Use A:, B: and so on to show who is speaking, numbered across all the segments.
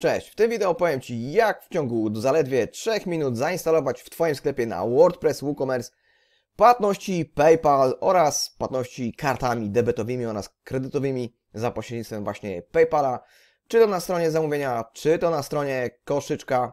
A: Cześć, w tym wideo opowiem Ci jak w ciągu zaledwie 3 minut zainstalować w Twoim sklepie na WordPress WooCommerce płatności PayPal oraz płatności kartami debetowymi oraz kredytowymi za pośrednictwem właśnie PayPala, czy to na stronie zamówienia, czy to na stronie koszyczka,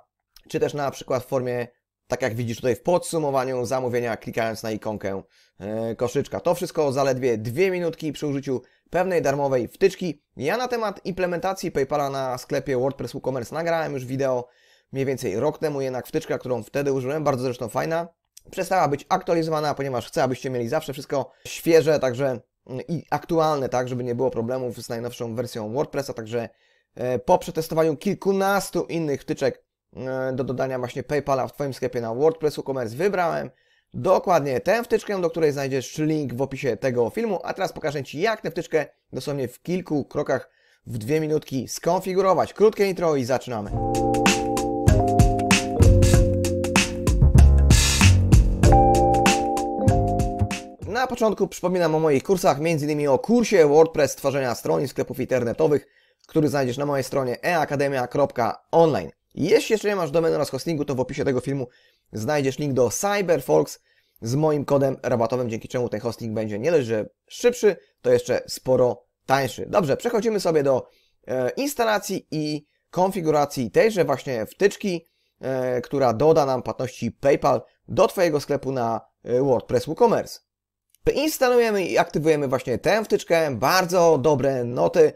A: czy też na przykład w formie tak jak widzisz tutaj w podsumowaniu zamówienia, klikając na ikonkę e, koszyczka. To wszystko zaledwie dwie minutki przy użyciu pewnej darmowej wtyczki. Ja na temat implementacji PayPala na sklepie WordPress WooCommerce nagrałem już wideo mniej więcej rok temu, jednak wtyczka, którą wtedy użyłem, bardzo zresztą fajna, przestała być aktualizowana, ponieważ chcę, abyście mieli zawsze wszystko świeże, także mm, i aktualne, tak, żeby nie było problemów z najnowszą wersją WordPressa, także e, po przetestowaniu kilkunastu innych wtyczek E, do dodania właśnie PayPala w Twoim sklepie na WordPress WooCommerce wybrałem dokładnie tę wtyczkę, do której znajdziesz link w opisie tego filmu, a teraz pokażę Ci jak tę wtyczkę dosłownie w kilku krokach w dwie minutki skonfigurować. Krótkie intro i zaczynamy. Na początku przypominam o moich kursach, m.in. o kursie WordPress tworzenia stron i sklepów internetowych, który znajdziesz na mojej stronie eakademia.online. Jeśli jeszcze nie masz domeny oraz hostingu, to w opisie tego filmu znajdziesz link do CyberFolks z moim kodem rabatowym, dzięki czemu ten hosting będzie nie dość, że szybszy, to jeszcze sporo tańszy. Dobrze, przechodzimy sobie do e, instalacji i konfiguracji tejże właśnie wtyczki, e, która doda nam płatności PayPal do Twojego sklepu na e, WordPress WooCommerce. Instalujemy i aktywujemy właśnie tę wtyczkę, bardzo dobre noty,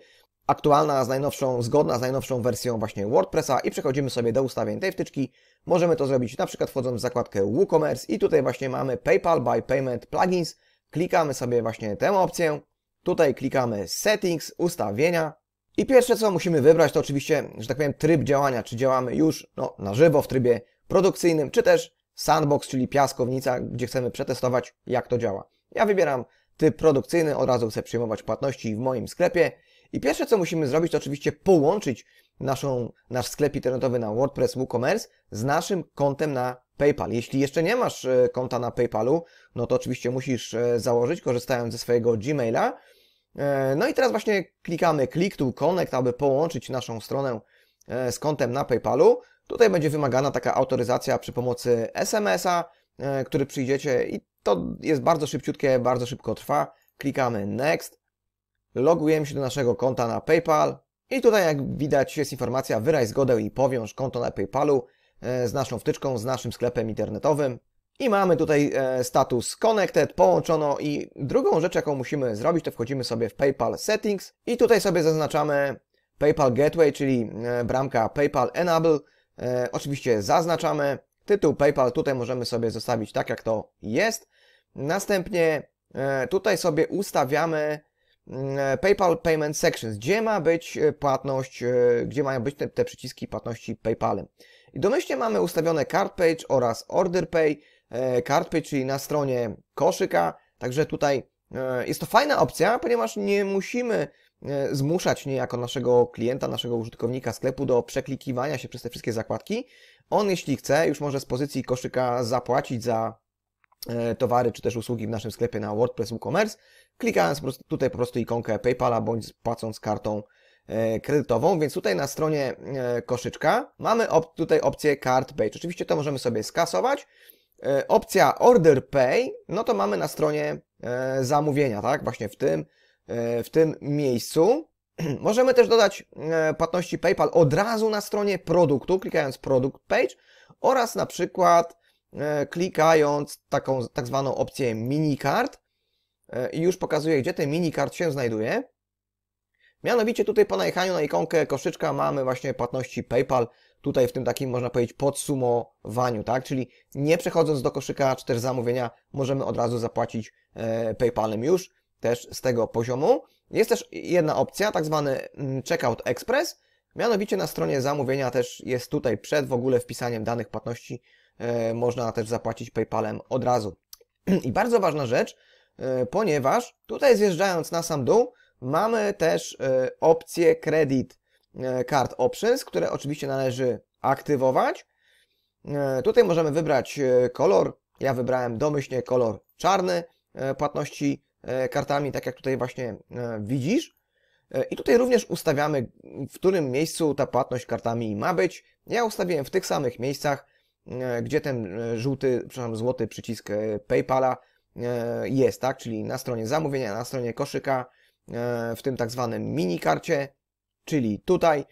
A: aktualna z najnowszą, zgodna z najnowszą wersją właśnie WordPressa i przechodzimy sobie do ustawień tej wtyczki. Możemy to zrobić na przykład wchodząc w zakładkę WooCommerce i tutaj właśnie mamy PayPal by Payment Plugins. Klikamy sobie właśnie tę opcję. Tutaj klikamy Settings, ustawienia. I pierwsze co musimy wybrać to oczywiście, że tak powiem, tryb działania, czy działamy już no, na żywo w trybie produkcyjnym, czy też sandbox, czyli piaskownica, gdzie chcemy przetestować jak to działa. Ja wybieram typ produkcyjny, od razu chcę przyjmować płatności w moim sklepie. I pierwsze, co musimy zrobić, to oczywiście połączyć naszą, nasz sklep internetowy na WordPress WooCommerce z naszym kontem na PayPal. Jeśli jeszcze nie masz e, konta na PayPalu, no to oczywiście musisz e, założyć, korzystając ze swojego Gmaila. E, no i teraz właśnie klikamy Click to Connect, aby połączyć naszą stronę z kontem na PayPalu. Tutaj będzie wymagana taka autoryzacja przy pomocy SMS-a, który przyjdziecie i to jest bardzo szybciutkie, bardzo szybko trwa. Klikamy Next. Logujemy się do naszego konta na PayPal i tutaj jak widać jest informacja wyraź zgodę i powiąż konto na PayPalu e, z naszą wtyczką, z naszym sklepem internetowym. I mamy tutaj e, status connected, połączono i drugą rzecz, jaką musimy zrobić, to wchodzimy sobie w PayPal settings i tutaj sobie zaznaczamy PayPal Gateway, czyli e, bramka PayPal Enable. Oczywiście zaznaczamy tytuł PayPal, tutaj możemy sobie zostawić tak, jak to jest. Następnie tutaj sobie ustawiamy E, PayPal Payment Sections, gdzie ma być e, płatność, e, gdzie mają być te, te przyciski płatności PayPalem. I domyślnie mamy ustawione Card Page oraz Order Pay, Card Page, czyli na stronie koszyka, także tutaj jest to fajna opcja, ponieważ nie musimy zmuszać niejako naszego klienta, naszego użytkownika sklepu do przeklikiwania się przez te wszystkie zakładki. On, jeśli chce, już może z pozycji koszyka zapłacić za E, towary czy też usługi w naszym sklepie na WordPress WooCommerce, klikając tutaj po prostu ikonkę PayPala bądź płacąc kartą e, kredytową, więc tutaj na stronie e, koszyczka mamy op tutaj opcję Card Page. Oczywiście to możemy sobie skasować. Opcja Order Pay, no to mamy na stronie zamówienia, tak? Właśnie w tym, w tym miejscu. możemy też dodać płatności PayPal od razu na stronie produktu, klikając Product Page oraz na przykład E, klikając taką tak zwaną opcję minikart e, i już pokazuje, gdzie ten minikart się znajduje. Mianowicie tutaj po najechaniu na ikonkę koszyczka mamy właśnie płatności PayPal, tutaj w tym takim można powiedzieć podsumowaniu, tak? Czyli nie przechodząc do koszyka czy też zamówienia możemy od razu zapłacić e, PayPalem już też z tego poziomu. Jest też jedna opcja, tak zwany mm, Checkout Express, mianowicie na stronie zamówienia też jest tutaj przed w ogóle wpisaniem danych płatności E, można też zapłacić PayPalem od razu. I bardzo ważna rzecz, e, ponieważ tutaj zjeżdżając na sam dół, mamy też e, opcję Credit Card Options, które oczywiście należy aktywować. Tutaj możemy wybrać kolor. Ja wybrałem domyślnie kolor czarny płatności kartami, tak jak tutaj właśnie widzisz. I tutaj również ustawiamy, w którym miejscu ta płatność kartami ma być. Ja ustawiłem w tych samych miejscach, E, gdzie ten e, żółty, przepraszam, złoty przycisk e, PayPala jest, tak? Czyli na stronie zamówienia, na stronie koszyka, w tym tak zwanym minikarcie, czyli tutaj.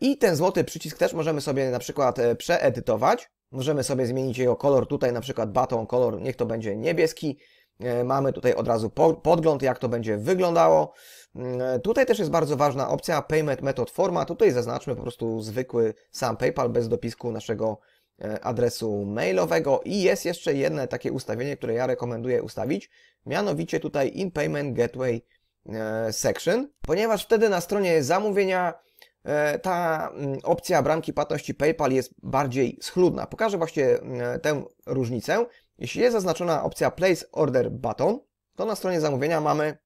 A: I ten złoty przycisk też możemy sobie na przykład przeedytować. Możemy sobie zmienić jego kolor tutaj, na przykład batą kolor, niech to będzie niebieski. Mamy tutaj od razu podgląd, jak to będzie wyglądało. Tutaj też jest bardzo ważna opcja Payment Method Forma. Tutaj zaznaczmy po prostu zwykły sam PayPal bez dopisku naszego E, adresu mailowego i jest jeszcze jedno takie ustawienie, które ja rekomenduję ustawić, mianowicie tutaj In Payment Gateway e, Section, ponieważ wtedy na stronie zamówienia e, ta mm, opcja bramki płatności PayPal jest bardziej schludna. Pokażę właśnie mm, tę różnicę. Jeśli jest zaznaczona opcja Place Order Button, to na stronie zamówienia mamy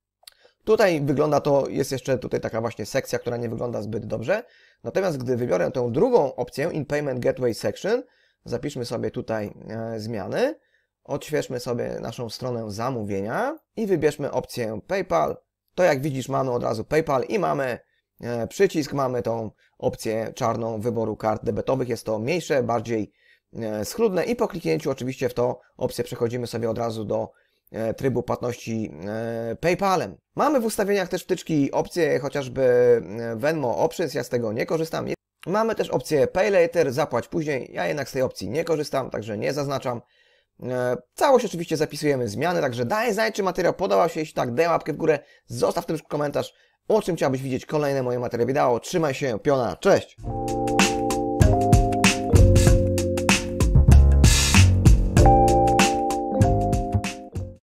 A: Tutaj wygląda to, jest jeszcze tutaj taka właśnie sekcja, która nie wygląda zbyt dobrze. Natomiast gdy wybiorę tę drugą opcję, In Payment Gateway Section, Zapiszmy sobie tutaj e, zmiany, odświeżmy sobie naszą stronę zamówienia i wybierzmy opcję PayPal. To jak widzisz mamy od razu PayPal i mamy e, przycisk, mamy tą opcję czarną wyboru kart debetowych. Jest to mniejsze, bardziej e, schludne i po kliknięciu oczywiście w tą opcję przechodzimy sobie od razu do trybu płatności PayPalem. Mamy w ustawieniach też wtyczki opcje chociażby Venmo Options, ja z tego nie korzystam. Mamy też opcję Pay Later, zapłać później. Ja jednak z tej opcji nie korzystam, także nie zaznaczam. E, całość oczywiście zapisujemy zmiany, także daj znać, czy materiał podobał się. Jeśli tak, daj łapkę w górę, zostaw w tym komentarz, o czym chciałbyś widzieć kolejne moje materiały wideo. Trzymaj się, piona, cześć!